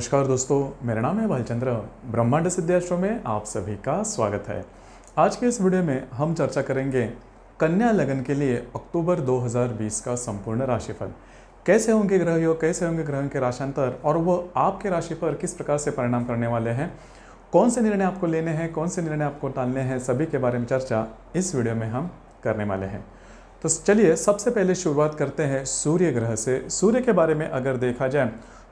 नमस्कार दोस्तों मेरा नाम है भालचंद्र ब्रह्मांड सिद्धेश्वर में आप सभी का स्वागत है आज के इस वीडियो में हम चर्चा करेंगे कन्या लगन के लिए अक्टूबर 2020 का संपूर्ण राशिफल कैसे होंगे ग्रह योग कैसे होंगे ग्रहों के राशांतर और वह आपके राशि पर किस प्रकार से परिणाम करने वाले हैं कौन से निर्णय आपको लेने हैं कौन से निर्णय आपको टालने हैं सभी के बारे में चर्चा इस वीडियो में हम करने वाले हैं तो चलिए सबसे पहले शुरुआत करते हैं सूर्य ग्रह से सूर्य के बारे में अगर देखा जाए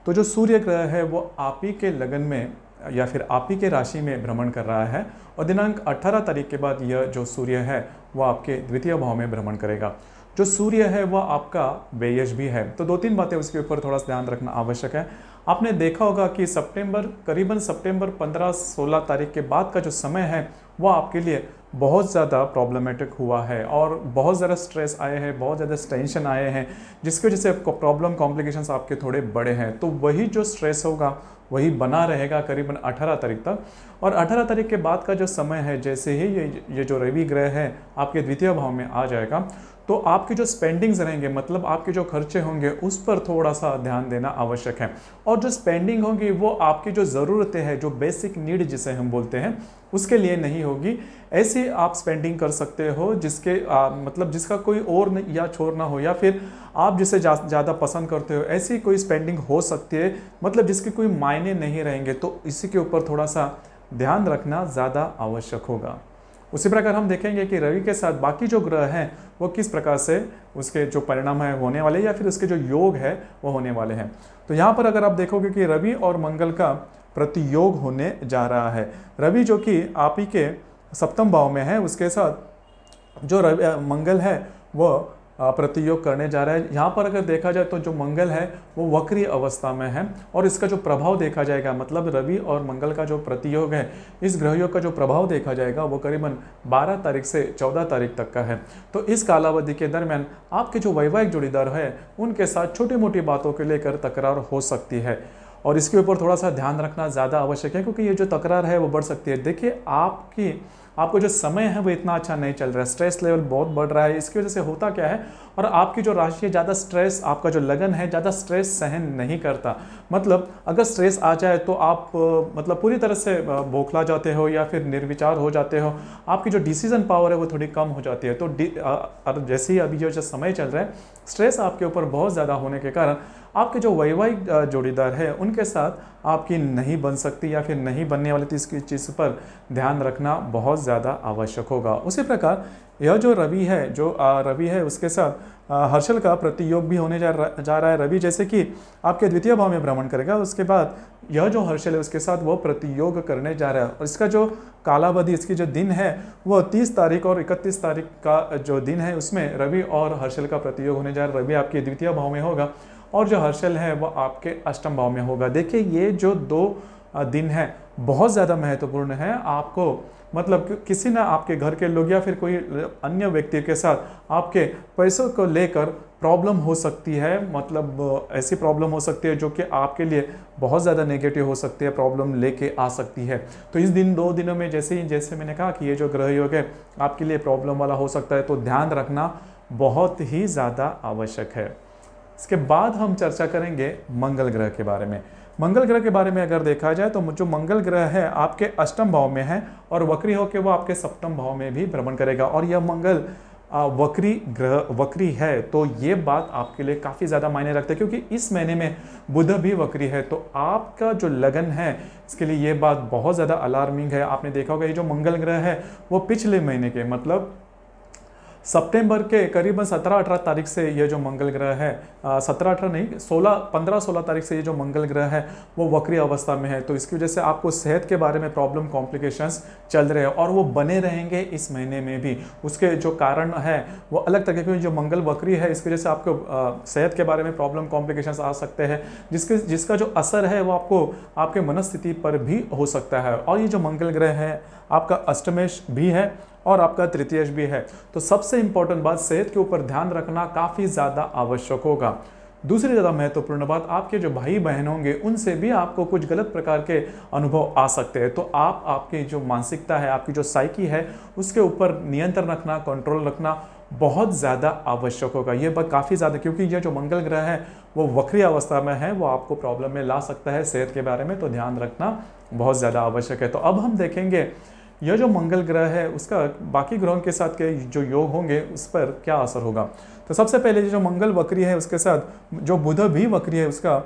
तो जो सूर्य ग्रह है वो आप ही के लगन में या फिर आप ही के राशि में भ्रमण कर रहा है और दिनांक 18 तारीख के बाद यह जो सूर्य है वह आपके द्वितीय भाव में भ्रमण करेगा जो सूर्य है वह आपका व्ययश भी है तो दो तीन बातें उसके ऊपर थोड़ा सा ध्यान रखना आवश्यक है आपने देखा होगा कि सितंबर करीबन सितंबर 15-16 तारीख के बाद का जो समय है वह आपके लिए बहुत ज़्यादा प्रॉब्लमेटिक हुआ है और बहुत ज़्यादा स्ट्रेस आए हैं बहुत ज़्यादा टेंशन आए हैं जिसकी वजह से प्रॉब्लम कॉम्प्लिकेशंस आपके थोड़े बड़े हैं तो वही जो स्ट्रेस होगा वही बना रहेगा करीबन 18 तारीख तक और 18 तारीख के बाद का जो समय है जैसे ही ये ये जो रवि ग्रह है आपके द्वितीय भाव में आ जाएगा तो आपके जो स्पेंडिंग्स रहेंगे मतलब आपके जो खर्चे होंगे उस पर थोड़ा सा ध्यान देना आवश्यक है और जो स्पेंडिंग होगी वो आपकी जो ज़रूरतें हैं जो बेसिक नीड जिसे हम बोलते हैं उसके लिए नहीं होगी ऐसे आप स्पेंडिंग कर सकते हो जिसके आ, मतलब जिसका कोई और या छोर ना हो या फिर आप जिसे ज़्यादा जा, पसंद करते हो ऐसी कोई स्पेंडिंग हो सकती है मतलब जिसकी कोई माय मायने नहीं रहेंगे तो इसी के ऊपर थोड़ा सा ध्यान रखना ज़्यादा आवश्यक होगा उसी प्रकार हम देखेंगे कि रवि के साथ बाकी जो ग्रह हैं वो किस प्रकार से उसके जो परिणाम है होने वाले या फिर उसके जो योग है वो होने वाले हैं तो यहाँ पर अगर आप देखोगे कि रवि और मंगल का प्रतियोग होने जा रहा है रवि जो कि आप ही के सप्तम भाव में है उसके साथ जो रवि मंगल है वह प्रतियोग करने जा रहा है यहाँ पर अगर देखा जाए तो जो मंगल है वो वक्री अवस्था में है और इसका जो प्रभाव देखा जाएगा मतलब रवि और मंगल का जो प्रतियोग है इस ग्रहयोग का जो प्रभाव देखा जाएगा वो करीबन 12 तारीख से 14 तारीख तक का है तो इस कालावधि के दरमियान आपके जो वैवाहिक जोड़ीदार है उनके साथ छोटी मोटी बातों के लेकर तकरार हो सकती है और इसके ऊपर थोड़ा सा ध्यान रखना ज़्यादा आवश्यक है क्योंकि ये जो तकरार है वो बढ़ सकती है देखिए आपकी आपको जो समय है वो इतना अच्छा नहीं चल रहा है स्ट्रेस लेवल बहुत बढ़ रहा है इसकी वजह से होता क्या है और आपकी जो राशि है ज़्यादा स्ट्रेस आपका जो लगन है ज़्यादा स्ट्रेस सहन नहीं करता मतलब अगर स्ट्रेस आ जाए तो आप मतलब पूरी तरह से बोखला जाते हो या फिर निर्विचार हो जाते हो आपकी जो डिसीजन पावर है वो थोड़ी कम हो जाती है तो जैसे ही अभी जो समय चल रहा है स्ट्रेस आपके ऊपर बहुत ज़्यादा होने के कारण आपके जो वैवाहिक जोड़ीदार है उनके साथ आपकी नहीं बन सकती या फिर नहीं बनने वाली थी इसकी चीज़ पर ध्यान रखना बहुत ज़्यादा आवश्यक होगा उसी प्रकार यह जो रवि है जो रवि है उसके साथ हर्षल का प्रतियोग भी होने जा जा रहा है रवि जैसे कि आपके द्वितीय भाव में भ्रमण करेगा उसके बाद यह जो हर्षल है उसके साथ वो प्रतियोग करने जा रहा है और इसका जो कालावधि इसकी जो दिन है वह 30 तारीख और 31 तारीख का जो दिन है उसमें रवि और हर्षल का प्रतियोग होने जा रहा है रवि आपके द्वितीय भाव में होगा और जो हर्षल है वह आपके अष्टम भाव में होगा देखिए ये जो दो दिन है बहुत ज़्यादा महत्वपूर्ण है आपको मतलब कि किसी ना आपके घर के लोग या फिर कोई अन्य व्यक्ति के साथ आपके पैसों को लेकर प्रॉब्लम हो सकती है मतलब ऐसी प्रॉब्लम हो सकती है जो कि आपके लिए बहुत ज़्यादा नेगेटिव हो सकती है प्रॉब्लम लेके आ सकती है तो इस दिन दो दिनों में जैसे ही जैसे मैंने कहा कि ये जो ग्रह योग है आपके लिए प्रॉब्लम वाला हो सकता है तो ध्यान रखना बहुत ही ज़्यादा आवश्यक है इसके बाद हम चर्चा करेंगे मंगल ग्रह के बारे में मंगल ग्रह के बारे में अगर देखा जाए तो जो मंगल ग्रह है आपके अष्टम भाव में है और वक्री होकर वो आपके सप्तम भाव में भी भ्रमण करेगा और यह मंगल वक्री ग्रह वक्री है तो ये बात आपके लिए काफ़ी ज़्यादा मायने रखता है क्योंकि इस महीने में बुध भी वक्री है तो आपका जो लगन है इसके लिए ये बात बहुत ज़्यादा अलार्मिंग है आपने देखा होगा ये जो मंगल ग्रह है वो पिछले महीने के मतलब सितंबर के करीबन 17-18 तारीख से ये जो मंगल ग्रह है सत्रह अठारह नहीं 16 15-16 तारीख से ये जो मंगल ग्रह है वो वक्री अवस्था में है तो इसकी वजह से आपको सेहत के बारे में प्रॉब्लम कॉम्प्लिकेशंस चल रहे हैं और वो बने रहेंगे इस महीने में भी उसके जो कारण है वो अलग तरीके के जो मंगल वक्री है इसकी वजह से आपको सेहत के बारे में प्रॉब्लम कॉम्प्लिकेशन आ सकते हैं जिसके जिसका जो असर है वो आपको आपके मनस्थिति पर भी हो सकता है और ये जो मंगल ग्रह है आपका अष्टमेश भी है और आपका तृतीय भी है तो सबसे इंपॉर्टेंट बात सेहत के ऊपर ध्यान रखना काफ़ी ज़्यादा आवश्यक होगा दूसरी ज़्यादा महत्वपूर्ण बात आपके जो भाई बहन होंगे उनसे भी आपको कुछ गलत प्रकार के अनुभव आ सकते हैं तो आप आपकी जो मानसिकता है आपकी जो साइकी है उसके ऊपर नियंत्रण रखना कंट्रोल रखना बहुत ज़्यादा आवश्यक होगा ये बात काफ़ी ज़्यादा क्योंकि ये जो मंगल ग्रह है वो वक्री अवस्था में है वो आपको प्रॉब्लम में ला सकता है सेहत के बारे में तो ध्यान रखना बहुत ज़्यादा आवश्यक है तो अब हम देखेंगे यह जो मंगल ग्रह है उसका बाकी ग्रहों के साथ के जो योग होंगे उस पर क्या असर होगा तो सबसे पहले जो मंगल वक्री है उसके साथ जो बुध भी वक्री है उसका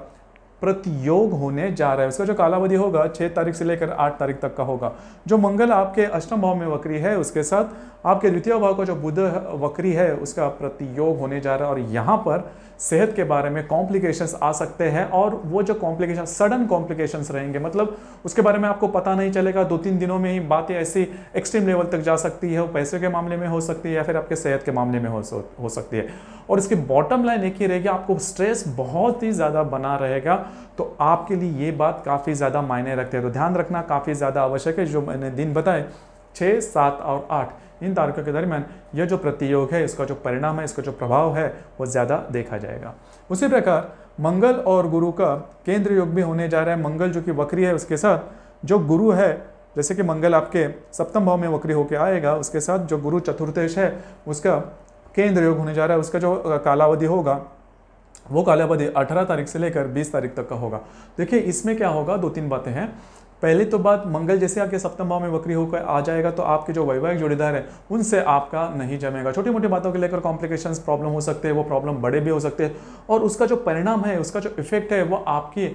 प्रतियोग होने जा रहा है उसका जो कालावधि होगा छः तारीख से लेकर आठ तारीख तक का होगा जो मंगल आपके अष्टम भाव में वक्री है उसके साथ आपके द्वितीय भाव का जो बुध वक्री है उसका प्रतियोग होने जा रहा है और यहाँ पर सेहत के बारे में कॉम्प्लिकेशंस आ सकते हैं और वो जो कॉम्प्लिकेशन सडन कॉम्प्लिकेशंस रहेंगे मतलब उसके बारे में आपको पता नहीं चलेगा दो तीन दिनों में ही बातें ऐसी एक्सट्रीम लेवल तक जा सकती है वो पैसे के मामले में हो सकती है या फिर आपके सेहत के मामले में हो हो सकती है और इसकी बॉटम लाइन एक ही रहेगी आपको स्ट्रेस बहुत ही ज़्यादा बना रहेगा तो आपके लिए ये बात काफ़ी ज़्यादा मायने रखते हैं तो ध्यान रखना काफ़ी ज़्यादा आवश्यक है जो मैंने दिन बताए छः सात और आठ इन तारकों के दरमियान यह जो प्रतियोग है इसका जो परिणाम है इसका जो प्रभाव है वो ज़्यादा देखा जाएगा उसी प्रकार मंगल और गुरु का केंद्र योग भी होने जा रहा है मंगल जो कि वक्री है उसके साथ जो गुरु है जैसे कि मंगल आपके सप्तम भाव में वक्री होकर आएगा उसके साथ जो गुरु चतुर्थेश है उसका केंद्र योग होने जा रहा है उसका जो कालावधि होगा वो कालावधि 18 तारीख से लेकर 20 तारीख तक का होगा देखिए इसमें क्या होगा दो तीन बातें हैं पहले तो बात मंगल जैसे आपके सप्तम भाव में वक्री होकर आ जाएगा तो आपके जो वैवाहिक जोड़ीदार हैं उनसे आपका नहीं जमेगा छोटी मोटी बातों के लेकर कॉम्प्लिकेशंस प्रॉब्लम हो सकते हैं वो प्रॉब्लम बड़े भी हो सकते हैं और उसका जो परिणाम है उसका जो इफेक्ट है वो आपकी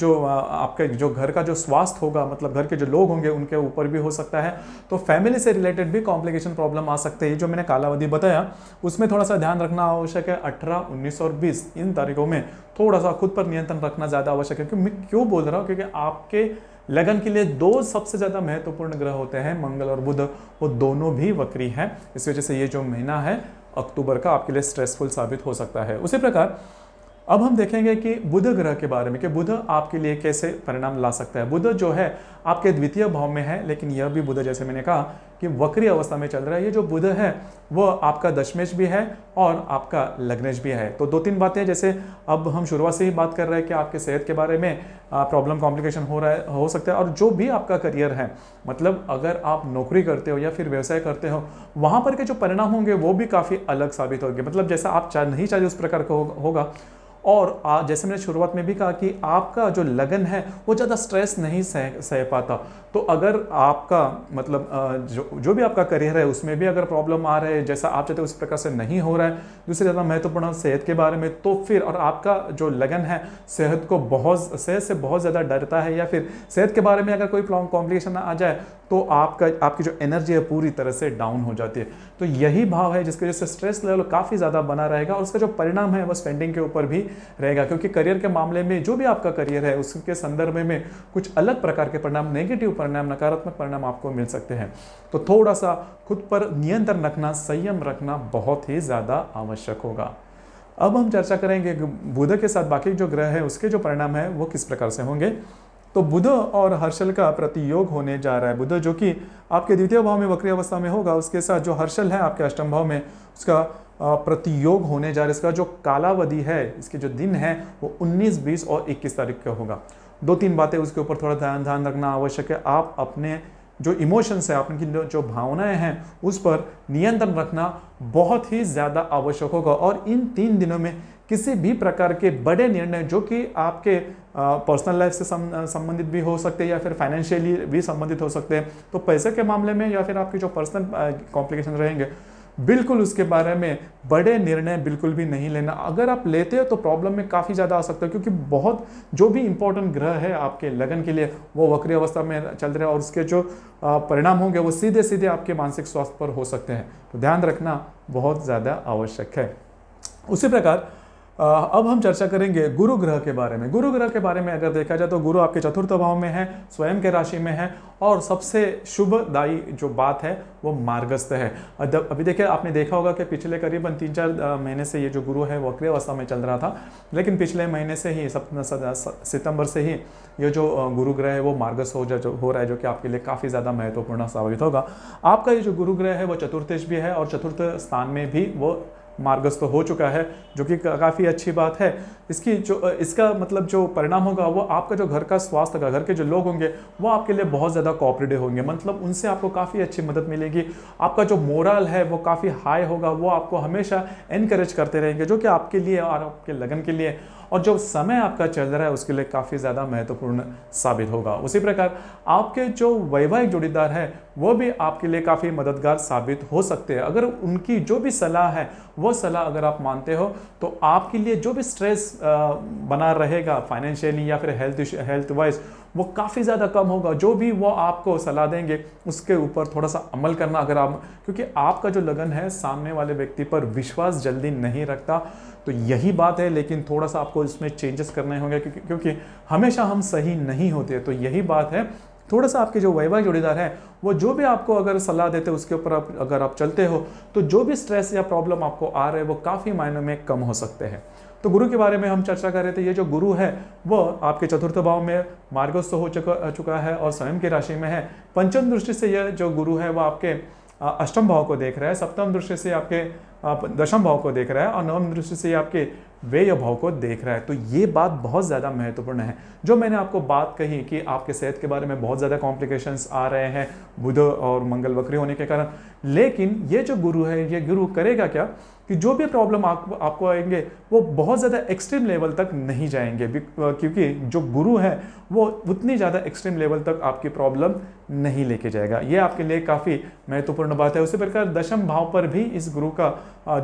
जो आपके जो घर का जो स्वास्थ्य होगा मतलब घर के जो लोग होंगे उनके ऊपर भी हो सकता है तो फैमिली से रिलेटेड भी कॉम्प्लिकेशन प्रॉब्लम आ सकते हैं जो मैंने कालावधि बताया उसमें थोड़ा सा ध्यान रखना आवश्यक है अठारह उन्नीस और बीस इन तारीखों में थोड़ा सा खुद पर नियंत्रण रखना ज़्यादा आवश्यक है क्योंकि मैं क्यों बोल रहा हूँ क्योंकि आपके लगन के लिए दो सबसे ज़्यादा महत्वपूर्ण ग्रह होते हैं मंगल और बुध वो दोनों भी वक्री हैं इस वजह से ये जो महीना है अक्टूबर का आपके लिए स्ट्रेसफुल साबित हो सकता है उसी प्रकार अब हम देखेंगे कि बुध ग्रह के बारे में कि बुध आपके लिए कैसे परिणाम ला सकता है बुध जो है आपके द्वितीय भाव में है लेकिन यह भी बुध जैसे मैंने कहा कि वक्री अवस्था में चल रहा है ये जो बुध है वह आपका दशमेश भी है और आपका लग्नेश भी है तो दो तीन बातें जैसे अब हम शुरुआत से ही बात कर रहे हैं कि आपके सेहत के बारे में प्रॉब्लम कॉम्प्लिकेशन हो रहा है हो सकता है और जो भी आपका करियर है मतलब अगर आप नौकरी करते हो या फिर व्यवसाय करते हो वहाँ पर के जो परिणाम होंगे वो भी काफ़ी अलग साबित होंगे मतलब जैसा आप चाह नहीं चाहिए उस प्रकार का होगा और आ, जैसे मैंने शुरुआत में भी कहा कि आपका जो लगन है वो ज़्यादा स्ट्रेस नहीं सह सह पाता तो अगर आपका मतलब जो जो भी आपका करियर है उसमें भी अगर प्रॉब्लम आ रहा है जैसा आप चाहते उस प्रकार से नहीं हो रहा है दूसरी ज़्यादा महत्वपूर्ण सेहत के बारे में तो फिर और आपका जो लगन है सेहत को बहुत सेहत से बहुत ज़्यादा डरता है या फिर सेहत के बारे में अगर कोई कॉम्प्लिकेशन आ जाए तो आपका आपकी जो एनर्जी है पूरी तरह से डाउन हो जाती है तो यही भाव है जिसकी वजह से स्ट्रेस लेवल काफ़ी ज़्यादा बना रहेगा और उसका जो परिणाम है वह स्पेंडिंग के ऊपर भी रहेगा क्योंकि करियर के मामले में जो भी आपका करियर है उसके संदर्भ में कुछ अलग प्रकार के परिणाम नेगेटिव परिणाम नकारात्मक परिणाम आपको मिल सकते हैं तो थोड़ा सा खुद पर नियंत्रण रखना संयम रखना बहुत ही ज़्यादा आवश्यक होगा अब हम चर्चा करेंगे बुध के साथ बाकी जो ग्रह है उसके जो परिणाम है वो किस प्रकार से होंगे तो बुध और हर्षल का प्रतियोग होने जा रहा है बुध जो कि आपके द्वितीय भाव में वक्री अवस्था में होगा उसके साथ जो हर्षल है आपके अष्टम भाव में उसका प्रतियोग होने जा रहा है इसका जो कालावधि है इसके जो दिन है वो 19, 20 और 21 तारीख का होगा दो तीन बातें उसके ऊपर थोड़ा ध्यान ध्यान रखना आवश्यक है आप अपने जो इमोशंस है आपकी जो भावनाएं हैं उस पर नियंत्रण रखना बहुत ही ज़्यादा आवश्यक होगा और इन तीन दिनों में किसी भी प्रकार के बड़े निर्णय जो कि आपके पर्सनल लाइफ से संबंधित भी हो सकते हैं या फिर फाइनेंशियली भी संबंधित हो सकते हैं तो पैसे के मामले में या फिर आपके जो पर्सनल कॉम्प्लिकेशन रहेंगे बिल्कुल उसके बारे में बड़े निर्णय बिल्कुल भी नहीं लेना अगर आप लेते हो तो प्रॉब्लम में काफ़ी ज़्यादा आ सकता है क्योंकि बहुत जो भी इंपॉर्टेंट ग्रह है आपके लगन के लिए वो वक्री अवस्था में चल रहे हैं और उसके जो परिणाम होंगे वो सीधे सीधे आपके मानसिक स्वास्थ्य पर हो सकते हैं तो ध्यान रखना बहुत ज़्यादा आवश्यक है उसी प्रकार अब हम चर्चा करेंगे गुरु ग्रह के बारे में गुरु ग्रह के बारे में अगर देखा जाए तो गुरु आपके चतुर्थ भाव में है स्वयं के राशि में है और सबसे शुभदायी जो बात है वो मार्गस्थ है अभी देखिए आपने देखा होगा कि पिछले करीबन तीन चार महीने से ये जो गुरु है वक्री अवस्था में चल रहा था लेकिन पिछले महीने से ही सप, सितंबर से ही ये जो गुरु ग्रह है वो मार्गस्थ हो जा हो रहा है जो कि आपके लिए काफ़ी ज़्यादा महत्वपूर्ण साबित होगा आपका ये जो गुरु ग्रह है वो चतुर्थेश भी है और चतुर्थ स्थान में भी वो मार्गस्थ तो हो चुका है जो कि काफ़ी अच्छी बात है इसकी जो इसका मतलब जो परिणाम होगा वो आपका जो घर का स्वास्थ्य का घर के जो लोग होंगे वो आपके लिए बहुत ज़्यादा कॉपरेटिव होंगे मतलब उनसे आपको काफ़ी अच्छी मदद मिलेगी आपका जो मोरल है वो काफ़ी हाई होगा वो आपको हमेशा इनक्रेज करते रहेंगे जो कि आपके लिए और आपके लगन के लिए और जो समय आपका चल रहा है उसके लिए काफ़ी ज़्यादा महत्वपूर्ण साबित होगा उसी प्रकार आपके जो वैवाहिक जोड़ीदार हैं वो भी आपके लिए काफ़ी मददगार साबित हो सकते हैं अगर उनकी जो भी सलाह है वो सलाह अगर आप मानते हो तो आपके लिए जो भी स्ट्रेस बना रहेगा फाइनेंशियली या फिर हेल्थ हेल्थ वाइज वो काफ़ी ज़्यादा कम होगा जो भी वो आपको सलाह देंगे उसके ऊपर थोड़ा सा अमल करना अगर आप क्योंकि आपका जो लगन है सामने वाले व्यक्ति पर विश्वास जल्दी नहीं रखता तो यही बात है लेकिन थोड़ा सा आपको इसमें चेंजेस करने होंगे क्योंकि क्योंकि हमेशा हम सही नहीं होते तो यही बात है थोड़ा सा आपके जो वैवाहिक जोड़ीदार हैं वो जो भी आपको अगर सलाह देते हैं उसके ऊपर आप अगर आप चलते हो तो जो भी स्ट्रेस या प्रॉब्लम आपको आ रहे हैं वो काफ़ी मायने में कम हो सकते हैं तो गुरु के बारे में हम चर्चा कर रहे थे ये जो गुरु है वो आपके चतुर्थ भाव में मार्गस्थ हो चुका चुका है और स्वयं की राशि में है पंचम दृष्टि से यह जो गुरु है वह आपके अष्टम भाव को देख रहा है सप्तम दृष्टि से आपके दशम भाव को देख रहा है और नवम दृष्टि से आपके या भाव को देख रहा है तो ये बात बहुत ज़्यादा महत्वपूर्ण है जो मैंने आपको बात कही कि आपके सेहत के बारे में बहुत ज़्यादा कॉम्प्लिकेशंस आ रहे हैं बुध और मंगल वक्री होने के कारण लेकिन ये जो गुरु है ये गुरु करेगा क्या कि जो भी प्रॉब्लम आप, आपको आएंगे वो बहुत ज़्यादा एक्सट्रीम लेवल तक नहीं जाएंगे क्योंकि जो गुरु है वो उतनी ज़्यादा एक्सट्रीम लेवल तक आपकी प्रॉब्लम नहीं लेके जाएगा ये आपके लिए काफ़ी महत्वपूर्ण बात है उसी प्रकार दशम भाव पर भी इस गुरु का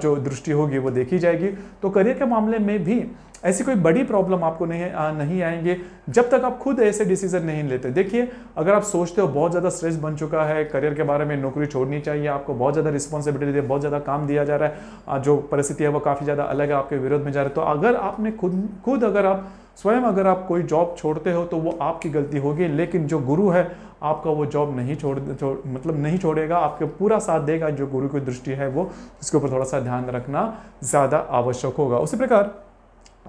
जो दृष्टि होगी वो देखी जाएगी तो करियर के मामले में भी ऐसी कोई बड़ी प्रॉब्लम आपको नहीं आ, नहीं आएंगे जब तक आप खुद ऐसे डिसीजन नहीं लेते देखिए अगर आप सोचते हो बहुत ज़्यादा स्ट्रेस बन चुका है करियर के बारे में नौकरी छोड़नी चाहिए आपको बहुत ज़्यादा रिस्पॉन्सिबिलिटी दी बहुत ज़्यादा काम दिया जा रहा है जो परिस्थिति है वो काफ़ी ज़्यादा अलग है आपके विरोध में जा रहा है तो अगर आपने खुद खुद अगर आप स्वयं अगर आप कोई जॉब छोड़ते हो तो वो आपकी गलती होगी लेकिन जो गुरु है आपका वो जॉब नहीं छोड़, छोड़ मतलब नहीं छोड़ेगा आपके पूरा साथ देगा जो गुरु की दृष्टि है वो उसके ऊपर थोड़ा सा ध्यान रखना ज़्यादा आवश्यक होगा उसी प्रकार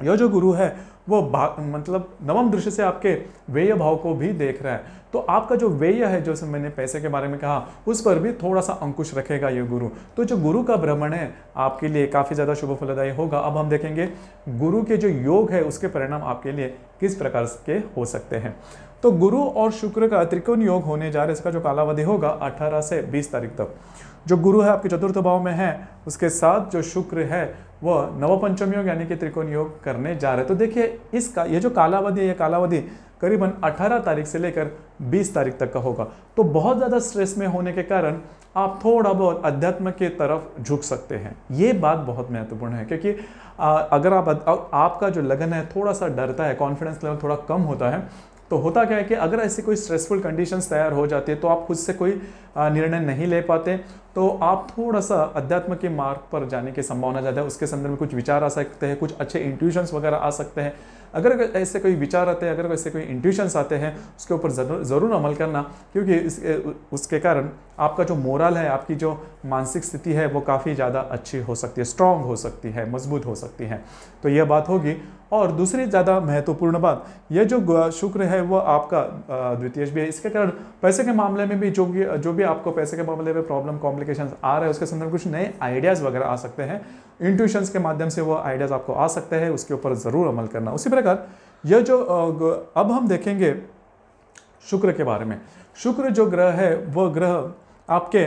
यह जो गुरु है वो मतलब नवम दृष्टि से आपके व्यय भाव को भी देख रहा है तो आपका जो व्यय है जो मैंने पैसे के बारे में कहा उस पर भी थोड़ा सा अंकुश रखेगा ये गुरु तो जो गुरु का भ्रमण है आपके लिए काफ़ी ज़्यादा शुभ फलदायी होगा अब हम देखेंगे गुरु के जो योग है उसके परिणाम आपके लिए किस प्रकार के हो सकते हैं तो गुरु और शुक्र का त्रिकोण योग होने जा रहा है इसका जो कालावधि होगा 18 से 20 तारीख तक जो गुरु है आपके चतुर्थ भाव में है उसके साथ जो शुक्र है वह नवपंचम योग यानी कि त्रिकोण योग करने जा रहे तो देखिए इसका ये जो कालावधि है ये कालावधि करीबन 18 तारीख से लेकर 20 तारीख तक का होगा तो बहुत ज़्यादा स्ट्रेस में होने के कारण आप थोड़ा बहुत अध्यात्म के तरफ झुक सकते हैं ये बात बहुत महत्वपूर्ण है क्योंकि अगर आप आपका जो लगन है थोड़ा सा डरता है कॉन्फिडेंस लेवल थोड़ा कम होता है तो होता क्या है कि अगर ऐसी कोई स्ट्रेसफुल कंडीशंस तैयार हो जाती है तो आप खुद से कोई निर्णय नहीं ले पाते तो आप थोड़ा सा अध्यात्म के मार्ग पर जाने की संभावना ज़्यादा है उसके संदर्भ में कुछ विचार आ सकते हैं कुछ अच्छे इंट्यूशंस वगैरह आ सकते हैं अगर ऐसे कोई विचार आते हैं अगर ऐसे कोई इंट्यूशंस आते हैं उसके ऊपर ज़रूर अमल करना क्योंकि उसके कारण आपका जो मोरल है आपकी जो मानसिक स्थिति है वो काफ़ी ज़्यादा अच्छी हो सकती है स्ट्रांग हो सकती है मजबूत हो सकती है तो यह बात होगी और दूसरी ज़्यादा महत्वपूर्ण बात यह जो शुक्र है वह आपका द्वितीय भी है इसके कारण पैसे के मामले में भी जो भी जो भी आपको पैसे के मामले में प्रॉब्लम कॉम्प्लिकेशन आ रहे हैं उसके संदर्भ में कुछ नए आइडियाज़ वगैरह आ सकते हैं इंट्यूशंस के माध्यम से वो आइडियाज़ आपको आ सकते हैं उसके ऊपर ज़रूर अमल करना उसी प्रकार यह जो अब हम देखेंगे शुक्र के बारे में शुक्र जो ग्रह है वह ग्रह आपके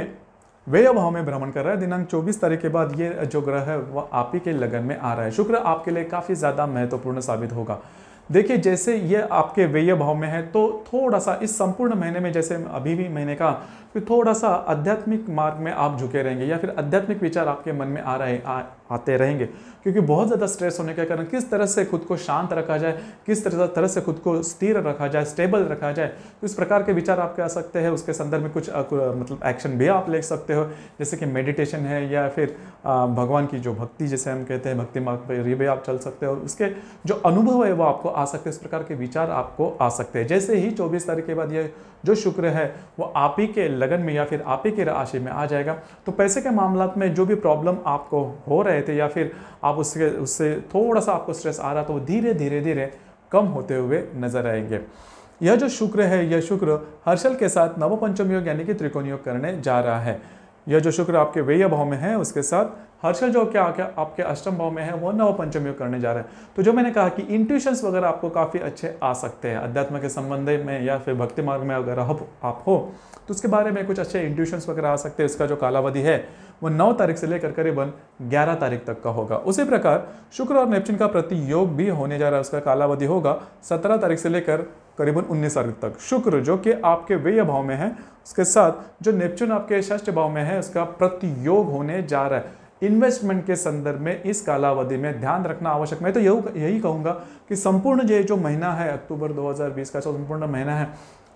वे भाव में भ्रमण कर रहा है दिनांक 24 तारीख के बाद ये जो ग्रह है वह आप ही के लगन में आ रहा है शुक्र आपके लिए काफ़ी ज़्यादा महत्वपूर्ण साबित होगा देखिए जैसे ये आपके व्यय भाव में है तो थोड़ा सा इस संपूर्ण महीने में जैसे अभी भी महीने का तो थोड़ा सा आध्यात्मिक मार्ग में आप झुके रहेंगे या फिर आध्यात्मिक विचार आपके मन में आ रहे आते रहेंगे क्योंकि बहुत ज़्यादा स्ट्रेस होने के कारण किस तरह से खुद को शांत रखा जाए किस तरह तरह से खुद को स्थिर रखा जाए स्टेबल रखा जाए तो इस प्रकार के विचार आपके आ सकते हैं उसके संदर्भ में कुछ मतलब एक्शन भी आप ले सकते हो जैसे कि मेडिटेशन है या फिर भगवान की जो भक्ति जैसे हम कहते हैं भक्ति मार्ग पर ये भी आप चल सकते हो उसके जो अनुभव है वो आपको आ सकते हैं इस प्रकार के विचार आपको आ सकते हैं जैसे ही चौबीस तारीख के बाद ये जो शुक्र है वो आप ही के लगन में या फिर आप ही के राशि में आ जाएगा तो पैसे के मामला में जो भी प्रॉब्लम आपको हो रहे रहे थे या फिर आप उसके उससे थोड़ा सा आपको स्ट्रेस आ रहा तो धीरे धीरे धीरे कम होते हुए नजर आएंगे यह जो शुक्र है यह शुक्र हर्षल के साथ नवपंचम योग यानी कि त्रिकोण योग करने जा रहा है यह जो शुक्र आपके व्यय भाव में है उसके साथ हर्षल जो क्या क्या आपके अष्टम भाव में है वो नव पंचम योग करने जा रहे हैं तो जो मैंने कहा कि इंट्यूशंस वगैरह आपको काफ़ी अच्छे आ सकते हैं अध्यात्म के संबंध में या फिर भक्ति मार्ग में अगर आप हो तो उसके बारे में कुछ अच्छे इंट्यूशंस वगैरह आ सकते हैं इसका जो कालावधि है वो नौ तारीख से लेकर करीबन ग्यारह तारीख तक का होगा उसी प्रकार शुक्र और नेपचिन का योग भी होने जा रहा है उसका कालावधि होगा सत्रह तारीख से लेकर करीबन उन्नीस तारीख तक शुक्र जो कि आपके व्यय भाव में है उसके साथ जो नेपच्यून आपके षष्ठ भाव में है उसका प्रतियोग होने जा रहा है इन्वेस्टमेंट के संदर्भ में इस कालावधि में ध्यान रखना आवश्यक मैं तो यही कहूँगा कि संपूर्ण ये जो महीना है अक्टूबर 2020 का संपूर्ण महीना है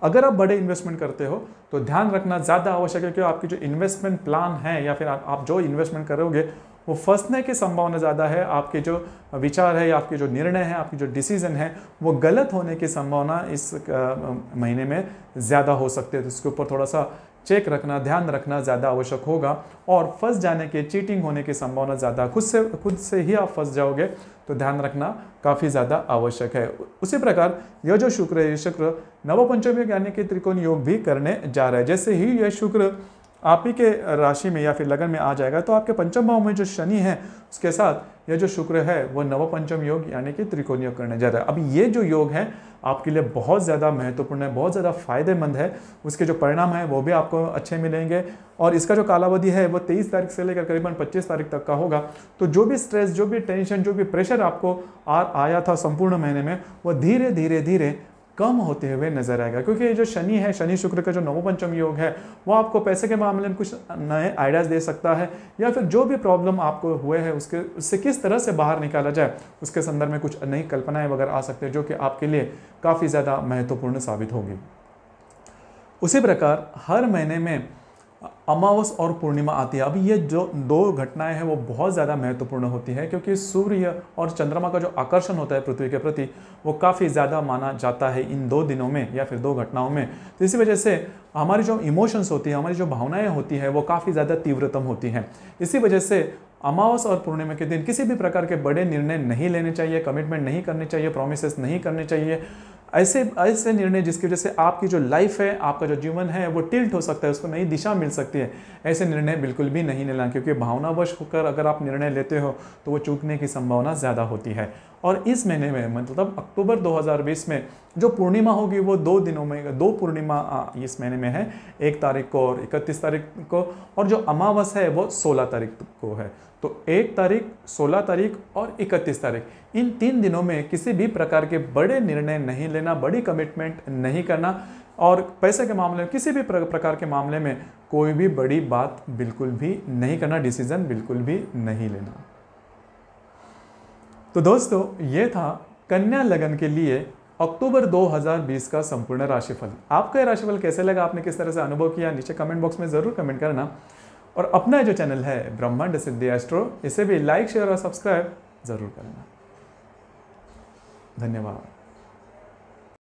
अगर आप बड़े इन्वेस्टमेंट करते हो तो ध्यान रखना ज़्यादा आवश्यक है क्योंकि आपकी जो इन्वेस्टमेंट प्लान है या फिर आप जो इन्वेस्टमेंट करोगे वो फंसने की संभावना ज़्यादा है आपके जो विचार है या आपके जो निर्णय है आपकी जो डिसीजन है वो गलत होने की संभावना इस महीने में ज़्यादा हो सकती है तो इसके ऊपर थोड़ा सा चेक रखना ध्यान रखना ज़्यादा आवश्यक होगा और फंस जाने के चीटिंग होने की संभावना ज़्यादा खुद से खुद से ही आप फंस जाओगे तो ध्यान रखना काफ़ी ज़्यादा आवश्यक है उसी प्रकार यह जो शुक्र है ये शुक्र नवपंचमी यानी कि त्रिकोण योग भी करने जा रहा है जैसे ही यह शुक्र आप ही के राशि में या फिर लगन में आ जाएगा तो आपके पंचम भाव में जो शनि है उसके साथ यह जो शुक्र है वह नव पंचम योग यानी कि त्रिकोण योग करने जा रहा है अब ये जो योग है आपके लिए बहुत ज़्यादा महत्वपूर्ण है बहुत ज़्यादा फायदेमंद है उसके जो परिणाम है वो भी आपको अच्छे मिलेंगे और इसका जो कालावधि है वो तेईस तारीख से लेकर करीबन पच्चीस तारीख तक का होगा तो जो भी स्ट्रेस जो भी टेंशन जो भी प्रेशर आपको आ आया था संपूर्ण महीने में वो धीरे धीरे धीरे कम होते हुए नजर आएगा क्योंकि जो शनि है शनि शुक्र का जो नवोपंचम योग है वो आपको पैसे के मामले में कुछ नए आइडियाज़ दे सकता है या फिर जो भी प्रॉब्लम आपको हुए है उसके उससे किस तरह से बाहर निकाला जाए उसके संदर्भ में कुछ नई कल्पनाएं वगैरह आ सकते हैं जो कि आपके लिए काफ़ी ज़्यादा महत्वपूर्ण साबित होगी उसी प्रकार हर महीने में अमावस और पूर्णिमा आती है अब ये जो दो घटनाएं हैं वो बहुत ज़्यादा महत्वपूर्ण होती है क्योंकि सूर्य और चंद्रमा का जो आकर्षण होता है पृथ्वी के प्रति वो काफ़ी ज़्यादा माना जाता है इन दो दिनों में या फिर दो घटनाओं में तो इसी वजह से हमारी जो इमोशंस होती है हमारी जो भावनाएँ होती हैं वो काफ़ी ज़्यादा तीव्रतम होती हैं इसी वजह से अमावस और पूर्णिमा के दिन किसी भी प्रकार के बड़े निर्णय नहीं लेने चाहिए कमिटमेंट नहीं करने चाहिए प्रोमिस नहीं करने चाहिए ऐसे ऐसे निर्णय जिसकी वजह से आपकी जो लाइफ है आपका जो जीवन है वो टिल्ट हो सकता है उसको नई दिशा मिल सकती है ऐसे निर्णय बिल्कुल भी नहीं लेना क्योंकि भावनावश होकर अगर आप निर्णय लेते हो तो वो चूकने की संभावना ज़्यादा होती है और इस महीने में मतलब अक्टूबर 2020 में जो पूर्णिमा होगी वो दो दिनों में दो पूर्णिमा इस महीने में है एक तारीख को और इकतीस तारीख को और जो अमावस है वो सोलह तारीख को है तो एक तारीख सोलह तारीख और इकतीस तारीख इन तीन दिनों में किसी भी प्रकार के बड़े निर्णय नहीं लेना बड़ी कमिटमेंट नहीं करना और पैसे के मामले में किसी भी प्रकार के मामले में कोई भी बड़ी बात बिल्कुल भी नहीं करना डिसीज़न बिल्कुल भी नहीं लेना तो दोस्तों ये था कन्या लगन के लिए अक्टूबर 2020 का संपूर्ण राशिफल आपका यह राशिफल कैसे लगा आपने किस तरह से अनुभव किया नीचे कमेंट बॉक्स में ज़रूर कमेंट करना और अपना जो चैनल है ब्रह्मांड सिद्धि एस्ट्रो इसे भी लाइक शेयर और सब्सक्राइब ज़रूर करना धन्यवाद